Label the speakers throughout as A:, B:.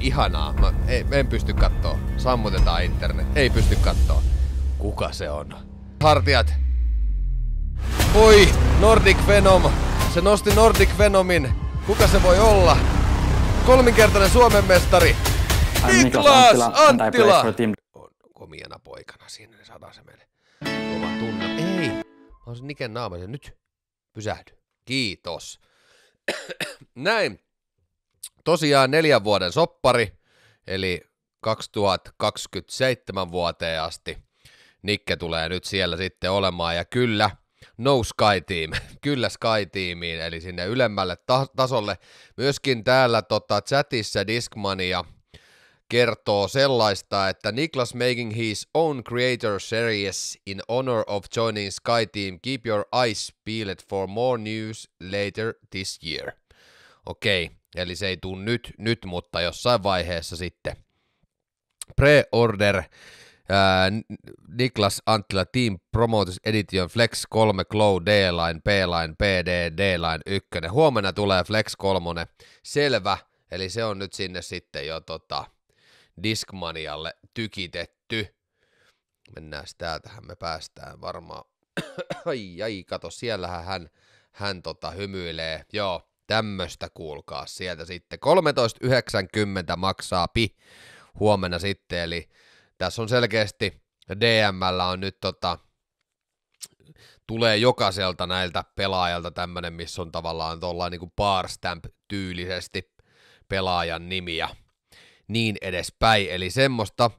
A: ihanaa. Mä ei, en pysty kattoo. Sammutetaan internet. Ei pysty kattoo. Kuka se on? Hartiat. Voi, Nordic Venom. Se nosti Nordic Venomin. Kuka se voi olla? Kolminkertainen Suomen mestari. Niklas Anttila. komiana poikana siinä, ne niin saadaan se meille. Kova tunne. Ei. Mä oon Niken naamaisen. Nyt pysähdy. Kiitos. Näin tosiaan neljän vuoden soppari, eli 2027 vuoteen asti Nikke tulee nyt siellä sitten olemaan, ja kyllä, no Sky Team, kyllä Sky Teamiin, eli sinne ylemmälle ta- tasolle. Myöskin täällä tota, chatissa Discmania kertoo sellaista, että Niklas making his own creator series in honor of joining Sky Team. Keep your eyes peeled for more news later this year. Okei, okay. Eli se ei tule nyt, nyt, mutta jossain vaiheessa sitten. Pre-order ää, Niklas Anttila Team Promotus Edition Flex 3 Glow D-Line, P-Line, PD, D-Line 1. Huomenna tulee Flex 3, selvä, eli se on nyt sinne sitten jo tota, Discmanialle tykitetty. Mennään täältähän me päästään varmaan. ai, ai, kato, siellähän hän, hän tota, hymyilee. Joo, Tämmöstä kuulkaa sieltä sitten. 13,90 maksaa pi huomenna sitten, eli tässä on selkeästi DMllä on nyt tota, tulee jokaiselta näiltä pelaajalta tämmönen, missä on tavallaan tuollainen niin bar barstamp tyylisesti pelaajan nimi ja niin edespäin. Eli semmoista,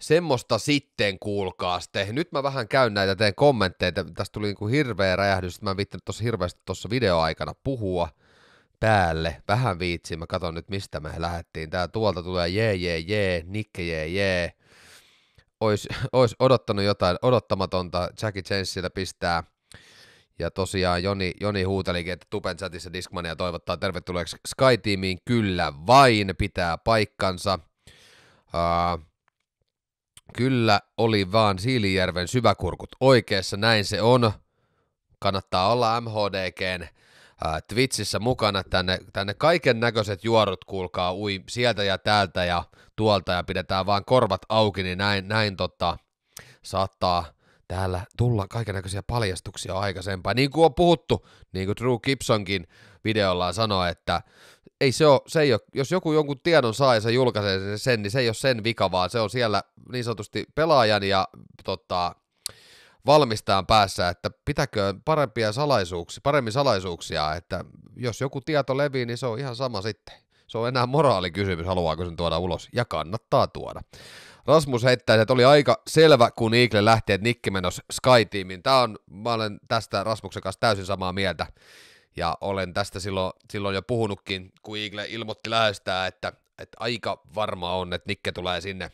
A: semmoista sitten kuulkaa te. Nyt mä vähän käyn näitä teen kommentteja. Tästä tuli niin kuin hirveä räjähdys, mä en tuossa hirveästi tuossa videoaikana puhua – päälle. Vähän viitsi, mä katson nyt mistä me lähdettiin. Tää tuolta tulee jee, jee, jee, nikke, jee, jee. Ois, ois odottanut jotain odottamatonta. Jackie Chansilla pistää. Ja tosiaan Joni, Joni huutelikin, että Tupen chatissa Discmania toivottaa tervetulleeksi Sky-tiimiin. Kyllä vain pitää paikkansa. Uh, kyllä oli vaan Siilijärven syväkurkut oikeassa, näin se on. Kannattaa olla MHDGn Twitchissä mukana tänne, tänne kaiken näköiset juorut, kuulkaa, ui sieltä ja täältä ja tuolta ja pidetään vaan korvat auki, niin näin, näin tota, saattaa täällä tulla kaiken näköisiä paljastuksia aikaisempaa. Niin kuin on puhuttu, niin kuin Drew Gibsonkin videollaan sanoi, että ei se, ole, se ei ole, jos joku jonkun tiedon saa ja se julkaisee sen, niin se ei ole sen vika, vaan se on siellä niin sanotusti pelaajan ja tota, valmistaan päässä, että pitäkö parempia salaisuuksia, paremmin salaisuuksia, että jos joku tieto levii, niin se on ihan sama sitten. Se on enää moraalikysymys, haluaako sen tuoda ulos, ja kannattaa tuoda. Rasmus heittää, että oli aika selvä, kun Eagle lähti, että Nikki menossa Sky tiimiin Tämä on, mä olen tästä Rasmuksen kanssa täysin samaa mieltä, ja olen tästä silloin, silloin jo puhunutkin, kun Eagle ilmoitti lähestää, että, että aika varma on, että Nikke tulee sinne,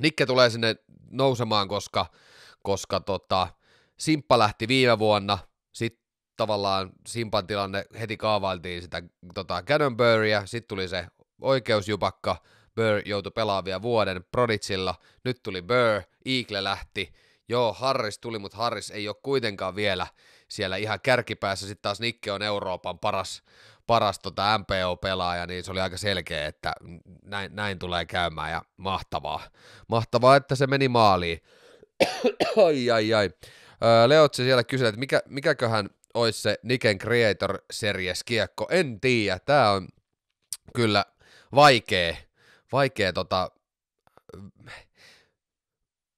A: Nikke tulee sinne nousemaan, koska – koska tota, Simppa lähti viime vuonna, sitten tavallaan Simpan tilanne heti kaavailtiin sitä tota, Cannonburya, sitten tuli se oikeusjupakka, Burr joutui pelaamaan vielä vuoden Proditsilla, nyt tuli Burr, Eagle lähti, joo Harris tuli, mutta Harris ei ole kuitenkaan vielä siellä ihan kärkipäässä, sitten taas Nikke on Euroopan paras, paras tota MPO-pelaaja, niin se oli aika selkeä, että näin, näin tulee käymään ja mahtavaa. Mahtavaa, että se meni maaliin. ai, ai, ai. Leo Leotsi siellä kyselee, että mikä, mikäköhän olisi se Niken Creator Series kiekko. En tiedä, tämä on kyllä vaikea, vaikea tota,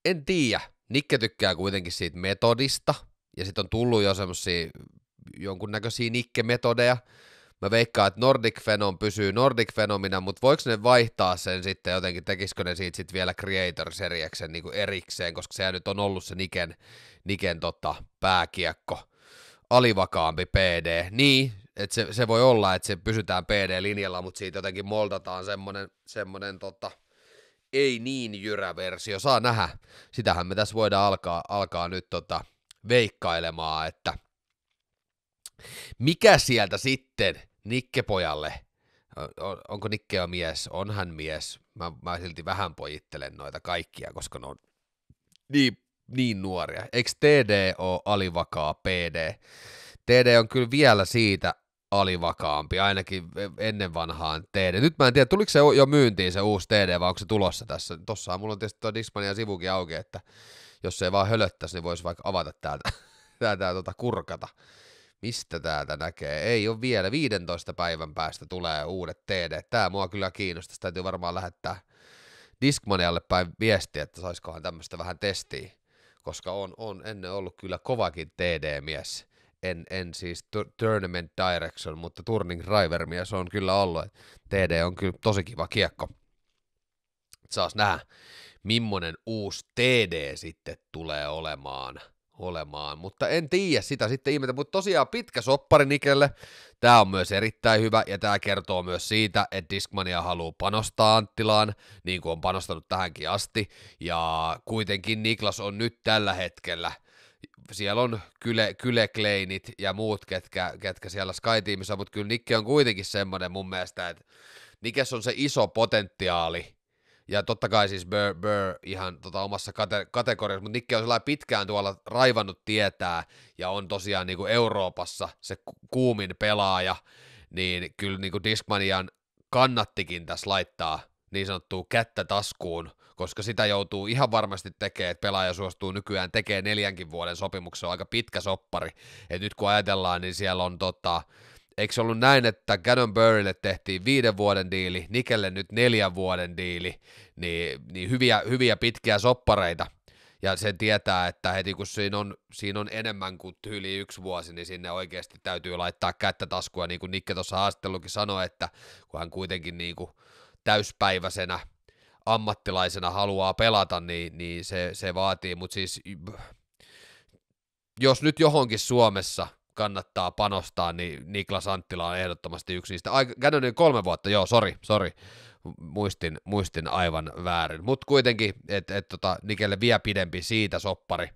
A: en tiedä. Nikke tykkää kuitenkin siitä metodista, ja sitten on tullut jo semmoisia jonkunnäköisiä nikke metodeja Mä veikkaan, että Nordic Phenom pysyy Nordic Phenomina, mutta voiko ne vaihtaa sen sitten jotenkin, tekisikö ne siitä sitten vielä Creator-serieksen niin erikseen, koska se nyt on ollut se Niken, Niken tota, pääkiekko, alivakaampi PD. Niin, että se, se, voi olla, että se pysytään PD-linjalla, mutta siitä jotenkin moldataan semmoinen, semmonen tota, ei niin jyrä versio, saa nähdä. Sitähän me tässä voidaan alkaa, alkaa nyt tota, veikkailemaan, että mikä sieltä sitten Nikkepojalle, on, onko Nikke on mies, onhan mies, mä, mä silti vähän pojittelen noita kaikkia, koska ne on niin, niin nuoria. Eikö TD ole alivakaa PD? TD on kyllä vielä siitä alivakaampi, ainakin e, ennen vanhaan TD. Nyt mä en tiedä, tuliko se jo myyntiin se uusi TD, vai onko se tulossa tässä? Tossahan mulla on tietysti tuo Dismania sivukin auki, että jos se ei vaan hölöttäisi, niin voisi vaikka avata täältä, täältä tuota kurkata mistä täältä näkee? Ei ole vielä, 15 päivän päästä tulee uudet TD. Tämä mua kyllä kiinnostaa täytyy varmaan lähettää Discmanialle päin viestiä, että saisikohan tämmöistä vähän testiä, koska on, on ennen ollut kyllä kovakin TD-mies. En, en siis t- Tournament Direction, mutta Turning Driver-mies on kyllä ollut. TD on kyllä tosi kiva kiekko. Saas nähdä, millainen uusi TD sitten tulee olemaan – olemaan, mutta en tiedä sitä sitten ihmetä, mutta tosiaan pitkä soppari Nikelle, tämä on myös erittäin hyvä ja tämä kertoo myös siitä, että Discmania haluaa panostaa Anttilaan, niin kuin on panostanut tähänkin asti, ja kuitenkin Niklas on nyt tällä hetkellä siellä on Kyle, Kyle ja muut, ketkä, ketkä siellä Sky Teamissa, mutta kyllä Nikke on kuitenkin semmoinen mun mielestä, että Nikes on se iso potentiaali, ja totta kai siis Burr, Burr ihan tota omassa kate- kategoriassa, mutta Nikke on sellainen pitkään tuolla raivannut tietää ja on tosiaan niin kuin Euroopassa se kuumin pelaaja, niin kyllä niin kuin Discmanian kannattikin tässä laittaa niin sanottua kättä taskuun, koska sitä joutuu ihan varmasti tekemään, että pelaaja suostuu nykyään tekemään neljänkin vuoden sopimuksen, on aika pitkä soppari. Et nyt kun ajatellaan, niin siellä on tota, Eikö se ollut näin, että Burrille tehtiin viiden vuoden diili, Nikelle nyt neljän vuoden diili, niin, niin hyviä, hyviä pitkiä soppareita. Ja sen tietää, että heti kun siinä on, siinä on enemmän kuin yli yksi vuosi, niin sinne oikeasti täytyy laittaa kättä taskua, niin kuin Nikke tuossa haastattelukin sanoi, että kun hän kuitenkin niin kuin täyspäiväisenä ammattilaisena haluaa pelata, niin, niin se, se vaatii, mutta siis jos nyt johonkin Suomessa – kannattaa panostaa, niin Niklas Anttila on ehdottomasti yksi niistä. Ai, Ganonin kolme vuotta, joo, sori, sori. Muistin, muistin aivan väärin. Mutta kuitenkin, että et, tota, Nikelle vielä pidempi siitä soppari,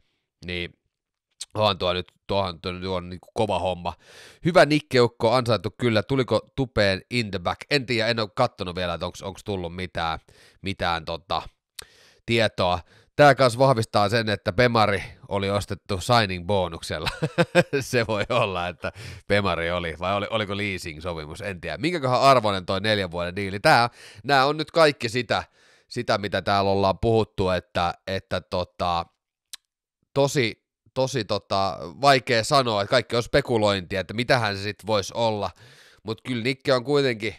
A: niin onhan tuo nyt tuohan, tuo, tuo on niin kova homma. Hyvä nikkeukko ansaittu kyllä. Tuliko tupeen in the back? En tiedä, en ole katsonut vielä, että onko tullut mitään, mitään tota, tietoa. Tämä kanssa vahvistaa sen, että Pemari oli ostettu signing bonuksella. se voi olla, että Pemari oli, vai oli, oliko leasing sovimus en tiedä. Minkäköhän arvoinen toi neljän vuoden diili? Tämä, nämä on nyt kaikki sitä, sitä, mitä täällä ollaan puhuttu, että, että tota, tosi, tosi tota, vaikea sanoa, että kaikki on spekulointia, että mitähän se sitten voisi olla. Mutta kyllä Nikke on kuitenkin,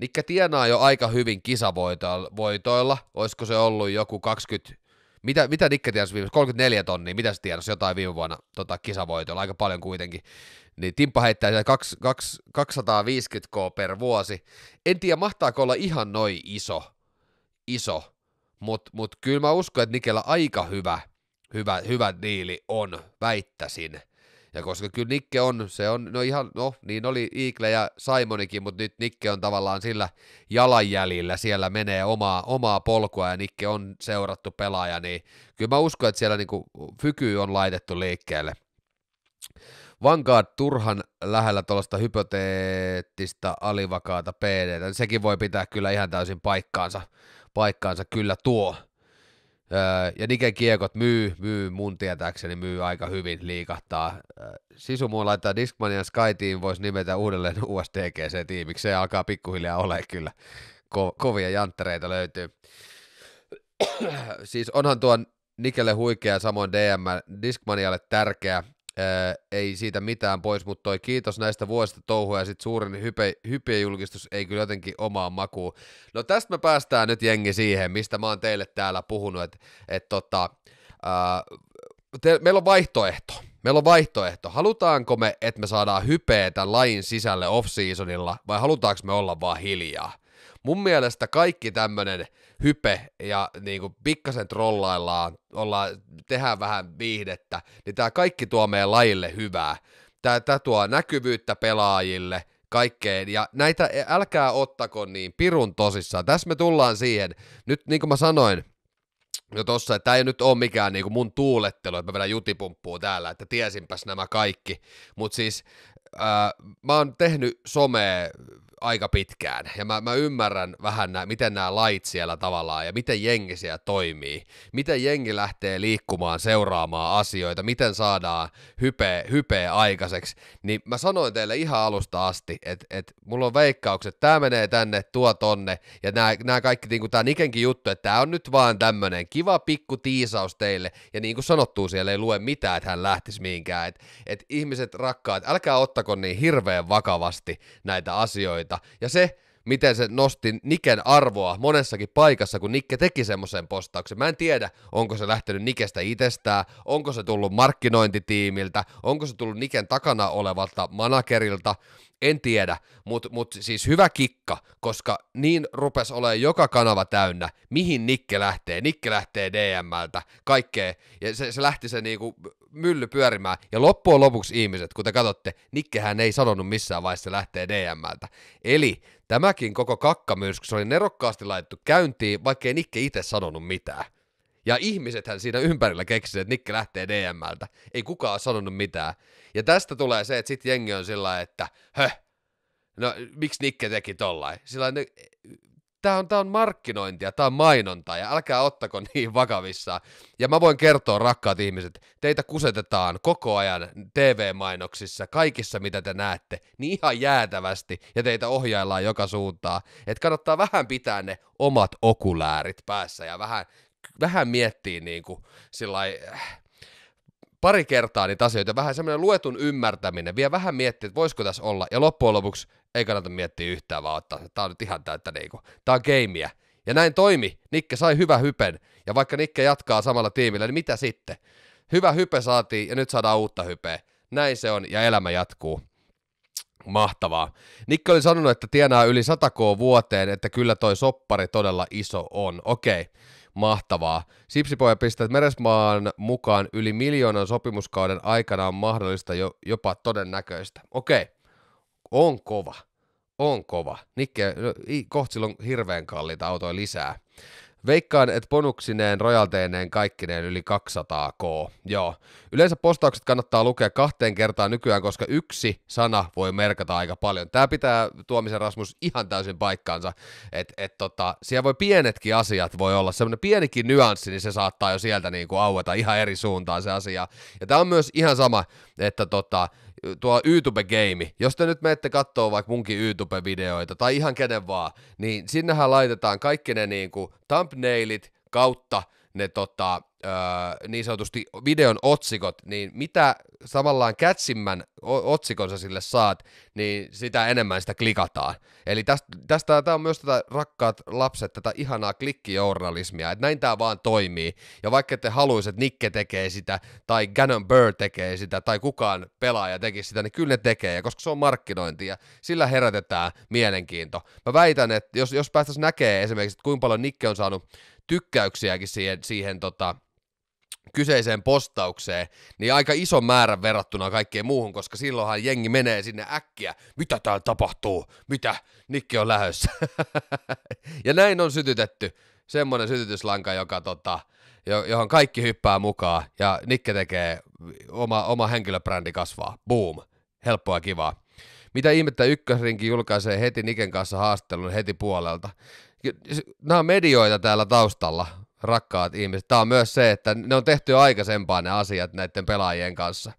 A: Nikke tienaa jo aika hyvin kisavoitoilla. Olisiko se ollut joku 20, mitä, mitä Nikke tienasi viime 34 tonnia, mitä se tienasi jotain viime vuonna tota, kisavoitolla, aika paljon kuitenkin. Niin Timppa heittää kaksi 2, 250k per vuosi. En tiedä, mahtaako olla ihan noin iso, iso, mutta mut kyllä mä uskon, että Nikellä aika hyvä, hyvä, hyvä diili on, väittäisin. Ja koska kyllä Nikke on, se on, no ihan, no niin oli Iikle ja Simonikin, mutta nyt Nikke on tavallaan sillä jalanjäljillä, siellä menee omaa, omaa polkua ja Nikke on seurattu pelaaja, niin kyllä mä uskon, että siellä niinku fyky on laitettu liikkeelle. Vankaat turhan lähellä tuollaista hypoteettista alivakaata PD, sekin voi pitää kyllä ihan täysin paikkaansa, paikkaansa kyllä tuo ja Niken Kiekot myy, myy mun tietääkseni myy aika hyvin, liikahtaa. Sisu muu laittaa ja Sky Team, voisi nimetä uudelleen USDGC-tiimiksi. Se alkaa pikkuhiljaa ole kyllä. Ko- kovia janttereita löytyy. siis onhan tuo Nikelle huikea, samoin DM, Discmanialle tärkeä. Äh, ei siitä mitään pois, mutta toi kiitos näistä vuosista touhua ja sitten suurin hype, hypejulkistus ei kyllä jotenkin omaa makuun. No tästä me päästään nyt jengi siihen, mistä mä oon teille täällä puhunut, että et tota, äh, te, meillä on vaihtoehto. Meillä on vaihtoehto. Halutaanko me, että me saadaan hypeä tämän lajin sisälle off-seasonilla vai halutaanko me olla vaan hiljaa? Mun mielestä kaikki tämmönen hype ja niinku pikkasen trollaillaan, ollaan, tehdään vähän viihdettä, niin tää kaikki tuo meidän lajille hyvää. Tämä tuo näkyvyyttä pelaajille, kaikkeen. Ja näitä e, älkää ottako niin pirun tosissaan. Tässä me tullaan siihen. Nyt niin kuin mä sanoin, jo tossa, että tämä ei nyt ole mikään niin kuin mun tuulettelu, että mä vedän jutipumppua täällä, että tiesinpäs nämä kaikki, mutta siis äh, mä oon tehnyt somea aika pitkään, ja mä, mä ymmärrän vähän, nää, miten nämä lait siellä tavallaan, ja miten jengi siellä toimii, miten jengi lähtee liikkumaan, seuraamaan asioita, miten saadaan hype hype aikaiseksi, niin mä sanoin teille ihan alusta asti, että et mulla on veikkaukset, tämä menee tänne, tuo tonne, ja nämä kaikki, niin kuin tämä Nikenkin juttu, että tämä on nyt vaan tämmöinen kiva pikku tiisaus teille, ja niin kuin sanottu, siellä ei lue mitään, että hän lähtisi mihinkään, että et ihmiset rakkaat, älkää ottako niin hirveän vakavasti näitä asioita, tarinoita. Ja se, miten se nosti Niken arvoa monessakin paikassa, kun Nikke teki semmoisen postauksen. Mä en tiedä, onko se lähtenyt Nikestä itsestään, onko se tullut markkinointitiimiltä, onko se tullut Niken takana olevalta managerilta, en tiedä, mutta mut siis hyvä kikka, koska niin rupes ole joka kanava täynnä, mihin Nikke lähtee. Nikke lähtee DMltä, kaikkea. Ja se, se lähti se niinku mylly pyörimään. Ja loppujen lopuksi ihmiset, kun te katsotte, Nikkehän ei sanonut missään vaiheessa, lähtee lähtee DMltä. Eli tämäkin koko kakkamyrsky, se oli nerokkaasti laitettu käyntiin, vaikkei Nikke itse sanonut mitään. Ja ihmisethän siinä ympärillä keksivät, että Nikke lähtee DMltä. Ei kukaan sanonut mitään. Ja tästä tulee se, että sitten jengi on sillä että höh, no miksi Nikke teki tollain? Sillä tämä on, tää on markkinointia, tämä on mainontaa ja älkää ottako niin vakavissa Ja mä voin kertoa, rakkaat ihmiset, teitä kusetetaan koko ajan TV-mainoksissa, kaikissa mitä te näette, niin ihan jäätävästi ja teitä ohjaillaan joka suuntaan. Että kannattaa vähän pitää ne omat okuläärit päässä ja vähän vähän miettiä niin kuin sillai, äh, pari kertaa niitä asioita, vähän semmoinen luetun ymmärtäminen, vielä vähän miettiä, että voisiko tässä olla, ja loppujen lopuksi ei kannata miettiä yhtään, vaan ottaa, tämä on nyt ihan täyttä niinku, tämä on gameä. Ja näin toimi, Nikke sai hyvä hypen, ja vaikka Nikke jatkaa samalla tiimillä, niin mitä sitten? Hyvä hype saatiin, ja nyt saadaan uutta hypeä. Näin se on, ja elämä jatkuu. Mahtavaa. Nikke oli sanonut, että tienaa yli 100k vuoteen, että kyllä toi soppari todella iso on. Okei. Okay Mahtavaa. Sipsipoja pistää Meresmaan mukaan yli miljoonan sopimuskauden aikana on mahdollista jo, jopa todennäköistä. Okei, on kova. On kova. Nikke, no, kohti sillä on hirveän kalliita autoja lisää. Veikkaan, että bonuksineen, rojalteineen, kaikkineen yli 200k. Joo. Yleensä postaukset kannattaa lukea kahteen kertaan nykyään, koska yksi sana voi merkata aika paljon. Tämä pitää Tuomisen Rasmus ihan täysin paikkaansa. Et, et tota, siellä voi pienetkin asiat voi olla. Semmoinen pienikin nyanssi, niin se saattaa jo sieltä niinku aueta ihan eri suuntaan se asia. Ja tämä on myös ihan sama, että tota, tuo YouTube-game, jos te nyt menette katsoa vaikka munkin YouTube-videoita tai ihan kenen vaan, niin sinnehän laitetaan kaikki ne niin kuin thumbnailit kautta – ne tota, öö, niin sanotusti videon otsikot, niin mitä samallaan kätsimmän otsikonsa sille saat, niin sitä enemmän sitä klikataan. Eli tästä, tästä tämä on myös tätä rakkaat lapset, tätä ihanaa klikkijournalismia, että näin tämä vaan toimii. Ja vaikka te haluaisit, että Nikke tekee sitä, tai Gannon Burr tekee sitä, tai kukaan pelaaja teki sitä, niin kyllä ne tekee, ja koska se on markkinointia, sillä herätetään mielenkiinto. Mä väitän, että jos, jos päästäisiin näkee esimerkiksi, että kuinka paljon Nikke on saanut tykkäyksiäkin siihen, siihen tota, kyseiseen postaukseen, niin aika iso määrä verrattuna kaikkeen muuhun, koska silloinhan jengi menee sinne äkkiä, mitä täällä tapahtuu, mitä, Nikki on lähössä. ja näin on sytytetty semmoinen sytytyslanka, joka tota, johon kaikki hyppää mukaan ja Nikke tekee, oma, oma henkilöbrändi kasvaa, boom, helppoa ja kivaa. Mitä ihmettä ykkösrinki julkaisee heti Niken kanssa haastattelun heti puolelta nämä on medioita täällä taustalla, rakkaat ihmiset. Tämä on myös se, että ne on tehty aikaisempaa ne asiat näiden pelaajien kanssa.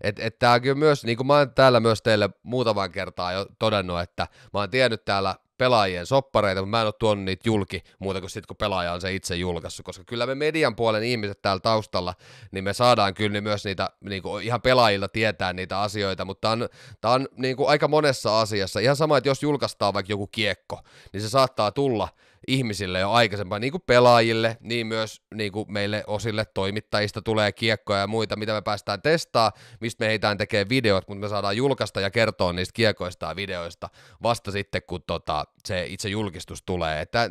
A: Et, et tää on kyllä myös, niin kuin mä oon täällä myös teille muutaman kertaa jo todennut, että mä oon tiennyt täällä pelaajien soppareita, mutta mä en ole tuonut niitä julki muuta kuin sitten, kun pelaaja on se itse julkaissut, koska kyllä me median puolen ihmiset täällä taustalla, niin me saadaan kyllä niin myös niitä niin kuin ihan pelaajilla tietää niitä asioita, mutta tämä on, tää on niin kuin aika monessa asiassa. Ihan sama, että jos julkaistaan vaikka joku kiekko, niin se saattaa tulla ihmisille jo aikaisempaa, niin kuin pelaajille, niin myös niin kuin meille osille toimittajista tulee kiekkoja ja muita, mitä me päästään testaa, mistä me heitään tekee videot, mutta me saadaan julkaista ja kertoa niistä kiekoista ja videoista vasta sitten, kun tota, se itse julkistus tulee. Tämä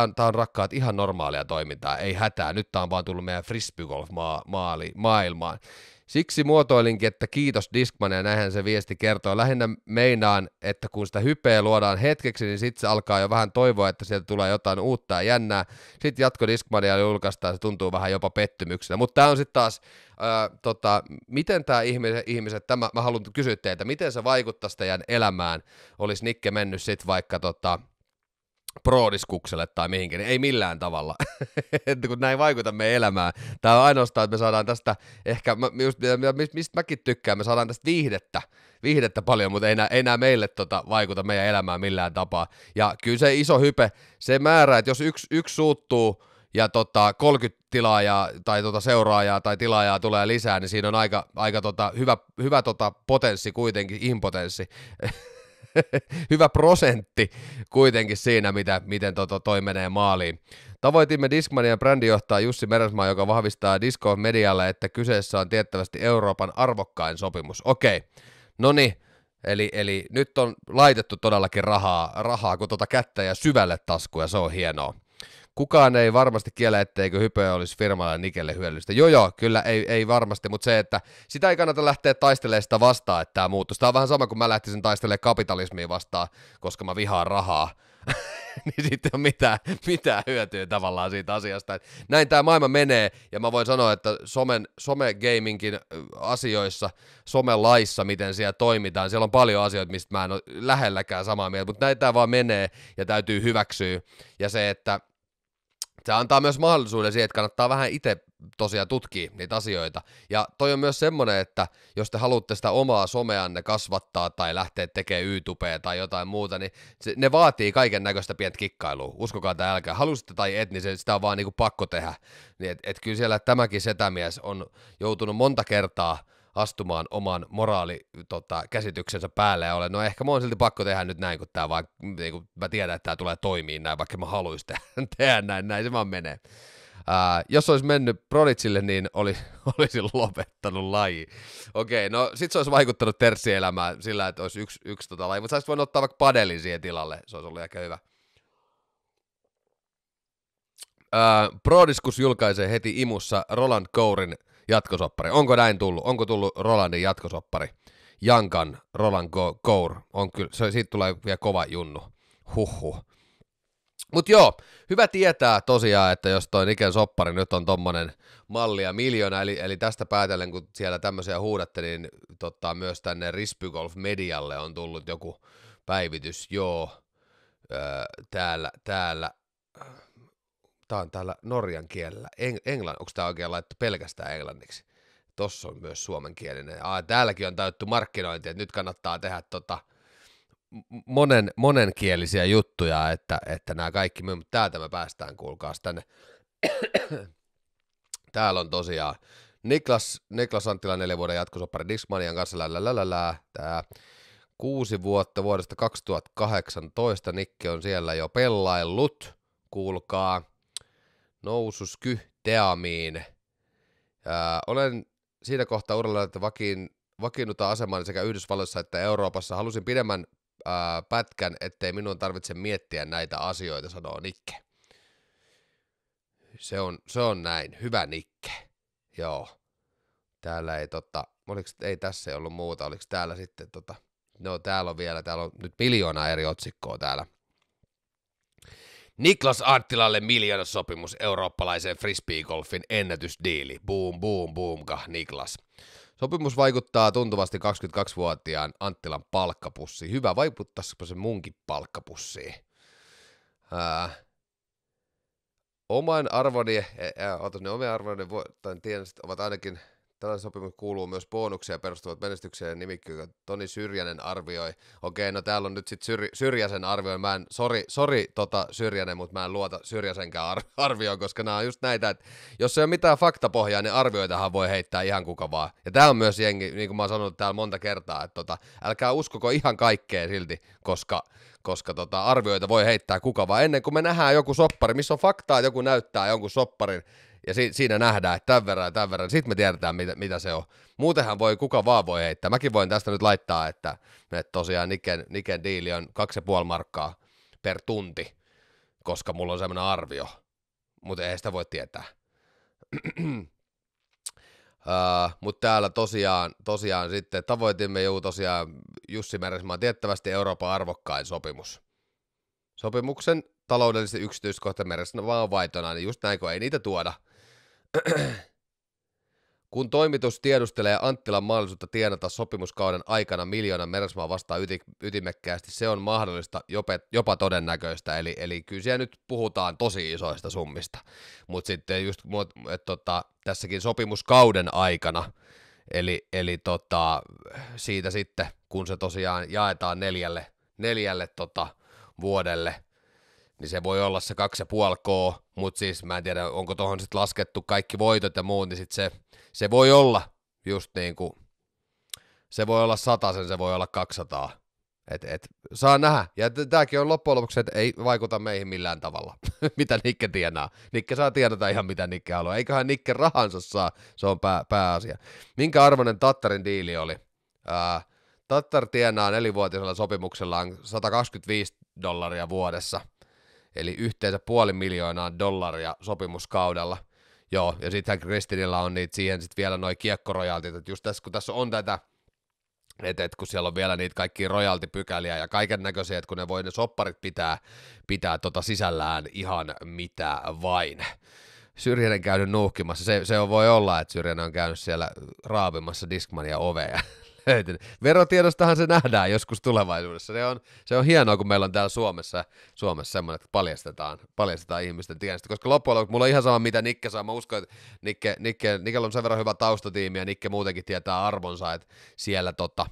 A: on, tää on rakkaat ihan normaalia toimintaa, ei hätää, nyt tämä on vaan tullut meidän frisbeegolf-maailmaan. Siksi muotoilinkin, että kiitos Discman ja näinhän se viesti kertoo. Lähinnä meinaan, että kun sitä hypeä luodaan hetkeksi, niin sitten se alkaa jo vähän toivoa, että sieltä tulee jotain uutta ja jännää. Sitten jatko Discmania julkaistaan, se tuntuu vähän jopa pettymyksenä. Mutta tämä on sitten taas, ää, tota, miten tämä ihmiset, ihmiset, tämä, mä haluan kysyä teiltä, miten se vaikuttaisi teidän elämään, olisi Nikke mennyt sitten vaikka tota, proodiskukselle tai mihinkin, niin ei millään tavalla, että kun näin vaikuta meidän elämään. Tämä on ainoastaan, että me saadaan tästä ehkä, just, mistä mäkin tykkään, me saadaan tästä viihdettä, viihdettä paljon, mutta ei enää, ei nämä meille tota, vaikuta meidän elämään millään tapaa. Ja kyllä se iso hype, se määrä, että jos yksi, yksi suuttuu ja tota, 30 tilaajaa tai tota, seuraajaa tai tilaajaa tulee lisää, niin siinä on aika, aika tota, hyvä, hyvä tota, potenssi kuitenkin, impotenssi. hyvä prosentti kuitenkin siinä, mitä, miten to, to, toi menee maaliin. Tavoitimme Discmanian brändijohtaja Jussi Meresmaa, joka vahvistaa Disco Medialle, että kyseessä on tiettävästi Euroopan arvokkain sopimus. Okei, no niin, eli, eli nyt on laitettu todellakin rahaa, rahaa kun tuota kättä ja syvälle taskuja, se on hienoa kukaan ei varmasti kiele, etteikö hypöä olisi firmalle nikelle hyödyllistä. Joo joo, kyllä ei, ei varmasti, mutta se, että sitä ei kannata lähteä taistelemaan sitä vastaan, että tämä muuttuu. Tämä on vähän sama kuin mä lähtisin taistelemaan kapitalismia vastaan, koska mä vihaan rahaa. niin sitten on mitään, mitään hyötyä tavallaan siitä asiasta. Et näin tämä maailma menee, ja mä voin sanoa, että somen, somegamingin asioissa, somelaissa, miten siellä toimitaan, siellä on paljon asioita, mistä mä en ole lähelläkään samaa mieltä, mutta näin tämä vaan menee, ja täytyy hyväksyä. Ja se, että se antaa myös mahdollisuuden siihen, että kannattaa vähän itse tosiaan tutkia niitä asioita. Ja toi on myös semmoinen, että jos te haluatte sitä omaa someanne kasvattaa tai lähteä tekemään YouTubea tai jotain muuta, niin se, ne vaatii kaiken näköistä pientä kikkailua. Uskokaa tai älkää. Halusitte tai et, niin se, sitä on vaan niinku pakko tehdä. Niin et, et kyllä siellä tämäkin setämies on joutunut monta kertaa – astumaan oman moraalikäsityksensä tota, päälle ja olen, no ehkä mä oon silti pakko tehdä nyt näin, kun, tää vaan, niin kun mä tiedän, että tämä tulee toimii näin, vaikka mä haluaisin tehdä, näin, näin se vaan menee. Uh, jos olisi mennyt Proditsille, niin oli, olisi lopettanut laji. Okei, no sit se olisi vaikuttanut terssielämään sillä, että olisi yksi, yksi tota laji, mutta sä voinut ottaa vaikka padelin siihen tilalle, se olisi ollut aika hyvä. Uh, Prodiskus julkaisee heti imussa Roland Kourin jatkosoppari. Onko näin tullut? Onko tullut Rolandin jatkosoppari? Jankan Roland Gour. On kyllä, se, siitä tulee vielä kova junnu. Huhu. Mutta joo, hyvä tietää tosiaan, että jos toi Niken soppari nyt on tommonen mallia miljoona, eli, eli tästä päätellen, kun siellä tämmöisiä huudatte, niin totta, myös tänne Rispygolf-medialle on tullut joku päivitys, joo, öö, täällä, täällä Tämä on täällä norjan kielellä. Eng- Englann, onko tämä oikein laittu pelkästään englanniksi? Tossa on myös suomenkielinen. Aa, täälläkin on täytty markkinointi, että nyt kannattaa tehdä tota monen, monenkielisiä juttuja, että, että nämä kaikki myy, mutta täältä me päästään, kuulkaa tänne. Täällä on tosiaan Niklas, Niklas Anttila neljä vuoden jatkosoppari Dixmanian kanssa, lälälälälä, tää kuusi vuotta vuodesta 2018, Nikke on siellä jo pellaillut, kuulkaa noususky teamiin. Ää, olen siitä kohtaa uralla, että vakiin, vakiinnutaan asemaan sekä Yhdysvalloissa että Euroopassa. Halusin pidemmän ää, pätkän, ettei minun tarvitse miettiä näitä asioita, sanoo Nikke. Se on, se on näin. Hyvä Nikke. Joo. Täällä ei totta, oliks, ei tässä ei ollut muuta, oliko täällä sitten tota, no täällä on vielä, täällä on nyt miljoona eri otsikkoa täällä Niklas Anttilalle miljoonasopimus eurooppalaiseen frisbeegolfin ennätysdiili. Boom, boom, boomka, Niklas. Sopimus vaikuttaa tuntuvasti 22-vuotiaan Anttilan palkkapussiin. Hyvä, vaikuttaisiko se munkin palkkapussiin? Ää, äh. oman arvoni, ää, e, e, otan ne omien arvoni, tai tiedän, ovat ainakin – Tällaisen sopimus kuuluu myös bonuksia perustuvat menestykseen nimikkyykö Toni Syrjänen arvioi. Okei, no täällä on nyt sitten Syr- Syrjäsen arvioi. Mä en, sori, sori tota Syrjänen, mutta mä en luota Syrjäsenkään ar- arvioon, koska nämä on just näitä, että jos ei ole mitään faktapohjaa, niin arvioitahan voi heittää ihan kuka vaan. Ja tämä on myös jengi, niin kuin mä oon sanonut täällä monta kertaa, että tota, älkää uskoko ihan kaikkea silti, koska, koska tota, arvioita voi heittää kuka vaan. Ennen kuin me nähdään joku soppari, missä on faktaa, että joku näyttää jonkun sopparin, ja si- siinä nähdään, että tämän verran ja tämän verran, sitten me tiedetään, mitä, mitä se on. Muutenhan voi, kuka vaan voi heittää. Mäkin voin tästä nyt laittaa, että, että tosiaan Niken, Niken diili on 2,5 markkaa per tunti, koska mulla on semmoinen arvio, mutta ei sitä voi tietää. Uh, äh, mutta täällä tosiaan, tosiaan sitten tavoitimme juu tosiaan Jussi Meresmaan tiettävästi Euroopan arvokkain sopimus. Sopimuksen taloudellisesti yksityiskohta vaan vaitona, niin just näin kun ei niitä tuoda – Kun toimitus tiedustelee Anttilan mahdollisuutta tienata sopimuskauden aikana miljoona meresmaa vastaa yti, ytimekkäästi, se on mahdollista, jopa, jopa todennäköistä. Eli, eli kyllä siellä nyt puhutaan tosi isoista summista. Mutta sitten just et, tota, tässäkin sopimuskauden aikana, eli, eli tota, siitä sitten, kun se tosiaan jaetaan neljälle, neljälle tota, vuodelle, niin se voi olla se 2,5K, mutta siis mä en tiedä, onko tuohon sitten laskettu kaikki voitot ja muut, niin sit se, se voi olla just niin kuin, se voi olla sen se voi olla 200. Et, et, saa nähdä. Ja tämäkin on loppujen lopuksi, että ei vaikuta meihin millään tavalla, mitä Nikke tienaa. Nikke saa tienata ihan mitä Nikke haluaa. Eiköhän Nikke rahansa saa, se on pää, pääasia. Minkä arvoinen Tattarin diili oli? Ää, Tattar tienaa nelivuotisella sopimuksellaan 125 dollaria vuodessa – eli yhteensä puoli miljoonaa dollaria sopimuskaudella. Joo, ja sittenhän Kristinillä on niitä siihen sitten vielä noin kiekkorojaltit, että just tässä kun tässä on tätä, että et, kun siellä on vielä niitä kaikkia rojaltipykäliä ja kaiken näköisiä, että kun ne voi ne sopparit pitää, pitää tota sisällään ihan mitä vain. Syrjänen käynyt nuuhkimassa. Se, se voi olla, että Syrjänen on käynyt siellä raapimassa Discmania oveja löytynyt. Verotiedostahan se nähdään joskus tulevaisuudessa. Se on, se on hienoa, kun meillä on täällä Suomessa, Suomessa semmoinen, että paljastetaan, paljastetaan ihmisten tienestä. koska loppujen lopuksi mulla on ihan sama, mitä Nikke saa. Mä uskon, että Nikke, Nikke, Nikke on sen verran hyvä taustatiimi ja Nikke muutenkin tietää arvonsa, että siellä tota,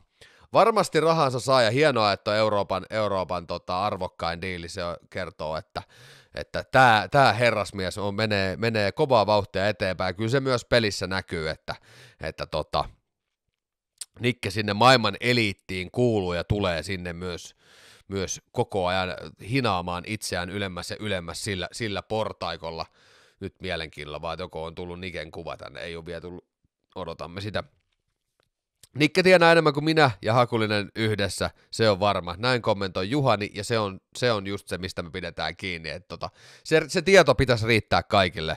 A: varmasti rahansa saa ja hienoa, että on Euroopan, Euroopan tota, arvokkain diili, se kertoo, että että tämä, tämä herrasmies on, menee, menee kovaa vauhtia eteenpäin. Kyllä se myös pelissä näkyy, että, että tota, Nikke sinne maailman eliittiin kuuluu ja tulee sinne myös, myös koko ajan hinaamaan itseään ylemmässä ja ylemmässä sillä, sillä portaikolla nyt mielenkiinnolla, vaan joko on tullut Niken kuva tänne, ei ole vielä tullut, odotamme sitä. Nikke tienaa enemmän kuin minä ja Hakulinen yhdessä, se on varma. Näin kommentoi Juhani ja se on, se on just se, mistä me pidetään kiinni. että tota, se, se tieto pitäisi riittää kaikille